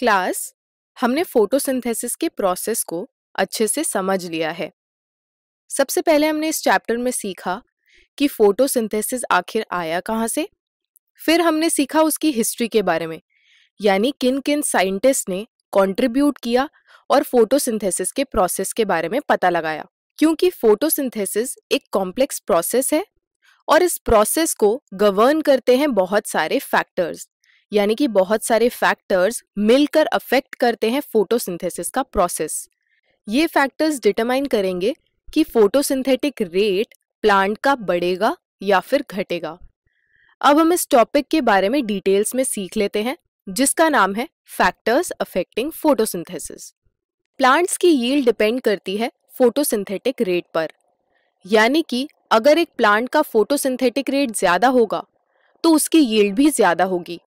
class हमने photosynthesis के process को अच्छे से समझ लिया है सबसे पहले हमने इस चैप्टर में सीखा कि फोटोसिंथेसिस आखिर आया कहाँ से फिर हमने सीखा उसकी हिस्ट्री के बारे में यानी किन किन साइंटिस्ट ने कंट्रीब्यूट किया और फोटोसिंथेसिस के प्रोसेस के बारे में पता लगाया क्योंकि फोटोसिंथेसिस एक कॉम्प्लेक्स प्रोसेस है और इस प्रोसेस को गवर्न करते हैं बहुत सारे फैक्टर्स यानी कि बहुत सारे फैक्टर्स मिलकर अफेक्ट करते हैं फोटोसिंथेसिस का प्रोसेस ये फैक्टर्स डिटरमाइन करेंगे कि फोटोसिंथेटिक रेट प्लांट का बढ़ेगा या फिर घटेगा अब हम इस टॉपिक के बारे में डिटेल्स में सीख लेते हैं जिसका नाम है फैक्टर्स अफेक्टिंग फोटोसिंथेसिस प्लांट्स की यील्ड डिपेंड करती है फोटोसिंथेटिक रेट पर यानी कि अगर एक प्लांट का फोटोसिंथेटिक रेट ज़्यादा होगा तो उसकी यील्ड भी ज़्यादा होगी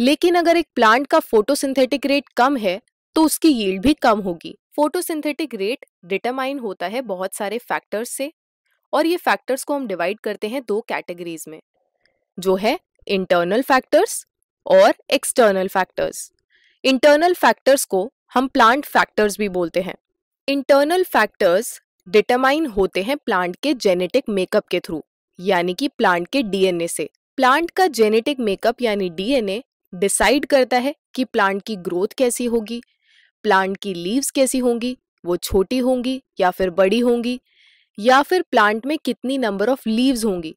लेकिन अगर एक प्लांट का फोटोसिंथेटिक रेट कम है तो उसकी यील्ड भी कम होगी फोटोसिंथेटिक रेट डिटरमाइन होता है बहुत सारे फैक्टर्स से और ये फैक्टर्स को हम डिवाइड करते हैं दो कैटेगरीज में जो है इंटरनल फैक्टर्स और एक्सटर्नल फैक्टर्स इंटरनल फैक्टर्स को हम प्लांट फैक्टर्स भी बोलते हैं इंटरनल फैक्टर्स डिटरमाइन होते हैं प्लांट के जेनेटिक मेकअप के थ्रू यानी कि प्लांट के डीएनए से प्लांट का जेनेटिक मेकअप यानी डीएनए डिसाइड करता है कि प्लांट की ग्रोथ कैसी होगी प्लांट की लीव्स कैसी होंगी वो छोटी होंगी या फिर बड़ी होंगी या फिर प्लांट में कितनी नंबर ऑफ लीव्स होंगी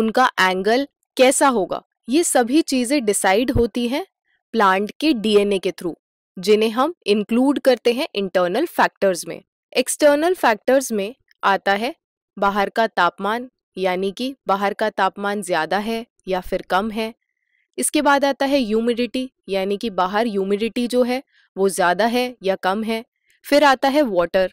उनका एंगल कैसा होगा ये सभी चीज़ें डिसाइड होती हैं प्लांट के डीएनए के थ्रू जिन्हें हम इंक्लूड करते हैं इंटरनल फैक्टर्स में एक्सटर्नल फैक्टर्स में आता है बाहर का तापमान यानी कि बाहर का तापमान ज़्यादा है या फिर कम है इसके बाद आता है ह्यूमिडिटी यानी कि बाहर ह्यूमिडिटी जो है वो ज़्यादा है या कम है फिर आता है वाटर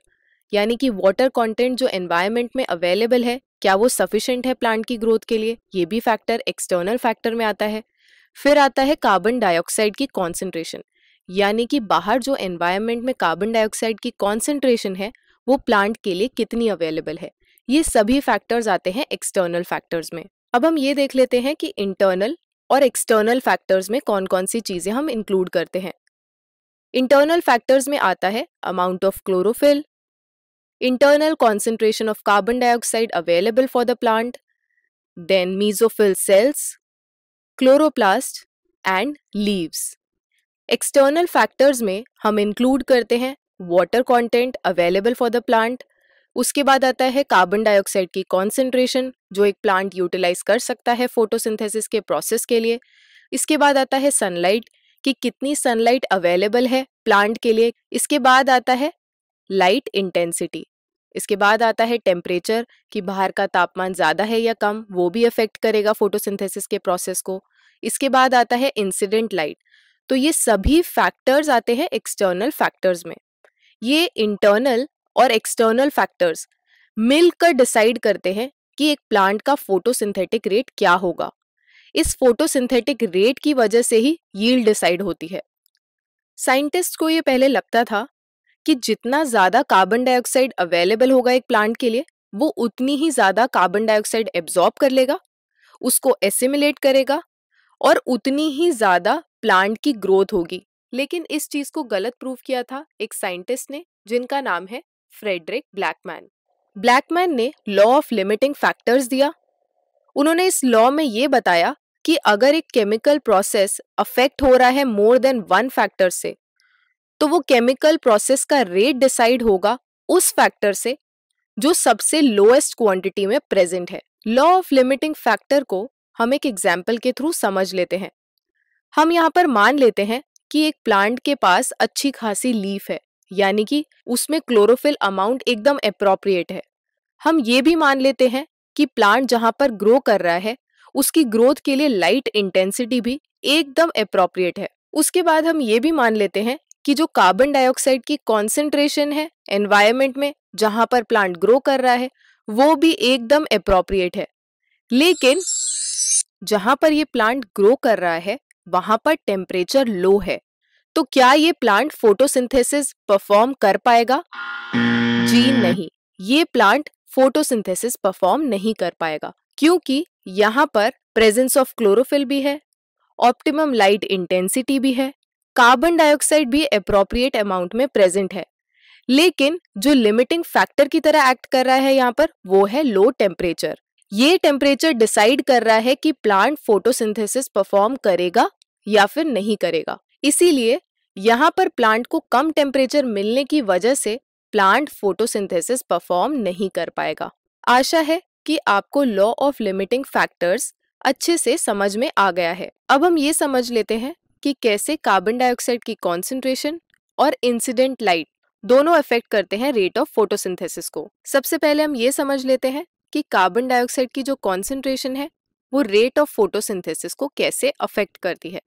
यानी कि वाटर कंटेंट जो एनवायरनमेंट में अवेलेबल है क्या वो सफिशेंट है प्लांट की ग्रोथ के लिए ये भी फैक्टर एक्सटर्नल फैक्टर में आता है फिर आता है कार्बन डाइऑक्साइड की कॉन्सेंट्रेशन यानी कि बाहर जो एनवायरनमेंट में कार्बन डाइऑक्साइड की कॉन्सेंट्रेशन है वो प्लांट के लिए कितनी अवेलेबल है ये सभी फैक्टर्स आते हैं एक्सटर्नल फैक्टर्स में अब हम ये देख लेते हैं कि इंटरनल और एक्सटर्नल फैक्टर्स में कौन कौन सी चीज़ें हम इंक्लूड करते हैं इंटरनल फैक्टर्स में आता है amount of chlorophyll internal concentration of carbon dioxide available for the plant then mesophyll cells chloroplast and leaves external factors में हम इंक्लूड करते हैं water content available for the plant उसके बाद आता है कार्बन डाइऑक्साइड की कॉन्सेंट्रेशन जो एक प्लांट यूटिलाइज कर सकता है फोटोसिंथेसिस के प्रोसेस के लिए इसके बाद आता है सनलाइट कि कितनी सनलाइट अवेलेबल है प्लांट के लिए इसके बाद आता है लाइट इंटेंसिटी इसके बाद आता है टेम्परेचर कि बाहर का तापमान ज़्यादा है या कम वो भी अफेक्ट करेगा फोटोसिंथेसिस के प्रोसेस को इसके बाद आता है इंसिडेंट लाइट तो ये सभी फैक्टर्स आते हैं एक्सटर्नल फैक्टर्स में ये इंटरनल और एक्सटर्नल फैक्टर्स मिलकर डिसाइड करते हैं कि एक प्लांट का फोटोसिंथेटिक रेट क्या होगा इस फोटोसिंथेटिक रेट की वजह से ही यील्ड डिसाइड होती है साइंटिस्ट को ये पहले लगता था कि जितना ज़्यादा कार्बन डाइऑक्साइड अवेलेबल होगा एक प्लांट के लिए वो उतनी ही ज़्यादा कार्बन डाइऑक्साइड एब्जॉर्ब कर लेगा उसको एसिमिलेट करेगा और उतनी ही ज़्यादा प्लांट की ग्रोथ होगी लेकिन इस चीज़ को गलत प्रूव किया था एक साइंटिस्ट ने जिनका नाम है फ्रेडरिक ब्लैकमैन ब्लैकमैन ने लॉ ऑफ लिमिटिंग फैक्टर्स दिया उन्होंने इस लॉ में ये बताया कि अगर एक केमिकल प्रोसेस अफेक्ट हो रहा है मोर देन वन फैक्टर से तो वो केमिकल प्रोसेस का रेट डिसाइड होगा उस फैक्टर से जो सबसे लोएस्ट क्वांटिटी में प्रेजेंट है लॉ ऑफ लिमिटिंग फैक्टर को हम एक एग्जाम्पल के थ्रू समझ लेते हैं हम यहाँ पर मान लेते हैं कि एक प्लांट के पास अच्छी खासी लीफ है यानी कि उसमें क्लोरोफिल अमाउंट एकदम अप्रोप्रिएट है हम ये भी मान लेते हैं कि प्लांट जहां पर ग्रो कर रहा है उसकी ग्रोथ के लिए लाइट इंटेंसिटी भी एकदम अप्रोप्रिएट है उसके बाद हम ये भी मान लेते हैं कि जो कार्बन डाइऑक्साइड की कॉन्सेंट्रेशन है एनवायरमेंट में जहां पर प्लांट ग्रो कर रहा है वो भी एकदम अप्रोप्रिएट है लेकिन जहां पर ये प्लांट ग्रो कर रहा है वहां पर टेम्परेचर लो है तो क्या ये प्लांट फोटोसिंथेसिस परफॉर्म कर पाएगा जी नहीं ये प्लांट फोटोसिंथेसिस परफॉर्म नहीं कर पाएगा क्योंकि यहाँ पर प्रेजेंस ऑफ क्लोरोफिल भी है ऑप्टिमम लाइट इंटेंसिटी भी है कार्बन डाइऑक्साइड भी अप्रोप्रिएट अमाउंट में प्रेजेंट है लेकिन जो लिमिटिंग फैक्टर की तरह एक्ट कर रहा है यहाँ पर वो है लो टेम्परेचर ये टेम्परेचर डिसाइड कर रहा है कि प्लांट फोटोसिंथेसिस परफॉर्म करेगा या फिर नहीं करेगा इसीलिए यहाँ पर प्लांट को कम टेम्परेचर मिलने की वजह से प्लांट फोटोसिंथेसिस परफॉर्म नहीं कर पाएगा आशा है कि आपको लॉ ऑफ लिमिटिंग फैक्टर्स अच्छे से समझ में आ गया है अब हम ये समझ लेते हैं कि कैसे कार्बन डाइऑक्साइड की कॉन्सेंट्रेशन और इंसिडेंट लाइट दोनों अफेक्ट करते हैं रेट ऑफ फोटोसिंथेसिस को सबसे पहले हम ये समझ लेते हैं कि कार्बन डाइऑक्साइड की जो कॉन्सेंट्रेशन है वो रेट ऑफ फोटोसिंथेसिस को कैसे अफेक्ट करती है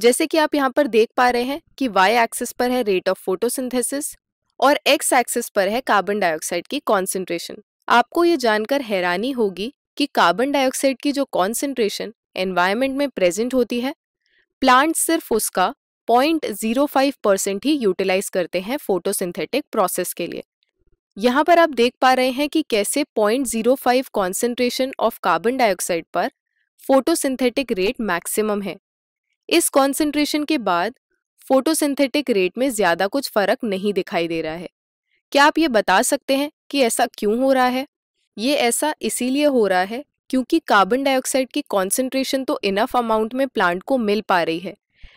जैसे कि आप यहाँ पर देख पा रहे हैं कि वाई एक्सिस पर है रेट ऑफ फोटोसिंथेसिस और एक्स एक्सिस पर है कार्बन डाइऑक्साइड की कॉन्सेंट्रेशन आपको ये जानकर हैरानी होगी कि कार्बन डाइऑक्साइड की जो कॉन्सेंट्रेशन एनवायरमेंट में प्रेजेंट होती है प्लांट सिर्फ उसका 0.05 परसेंट ही यूटिलाइज करते हैं फोटोसिंथेटिक प्रोसेस के लिए यहाँ पर आप देख पा रहे हैं कि कैसे 0.05 कॉन्सेंट्रेशन ऑफ कार्बन डाइऑक्साइड पर फोटोसिंथेटिक रेट मैक्सिमम है इस कॉन्सेंट्रेशन के बाद फोटोसिंथेटिक रेट में ज्यादा कुछ फर्क नहीं दिखाई दे रहा है क्या आप ये बता सकते हैं कि ऐसा क्यों हो रहा है ये ऐसा इसीलिए हो रहा है क्योंकि कार्बन डाइऑक्साइड की कॉन्सेंट्रेशन तो इनफ अमाउंट में प्लांट को मिल पा रही है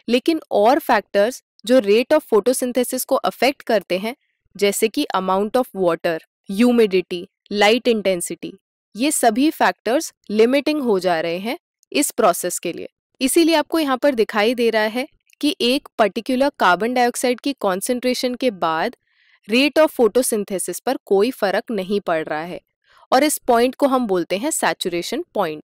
लेकिन और फैक्टर्स जो रेट ऑफ फोटोसिंथेसिस को अफेक्ट करते हैं जैसे कि amount of water humidity light intensity ये सभी फैक्टर्स लिमिटिंग हो जा रहे हैं इस प्रोसेस के लिए इसीलिए आपको यहाँ पर दिखाई दे रहा है कि एक पर्टिकुलर कार्बन डाइऑक्साइड की कॉन्सेंट्रेशन के बाद रेट ऑफ फोटोसिंथेसिस पर कोई फर्क नहीं पड़ रहा है और इस पॉइंट को हम बोलते हैं सैचुरेशन पॉइंट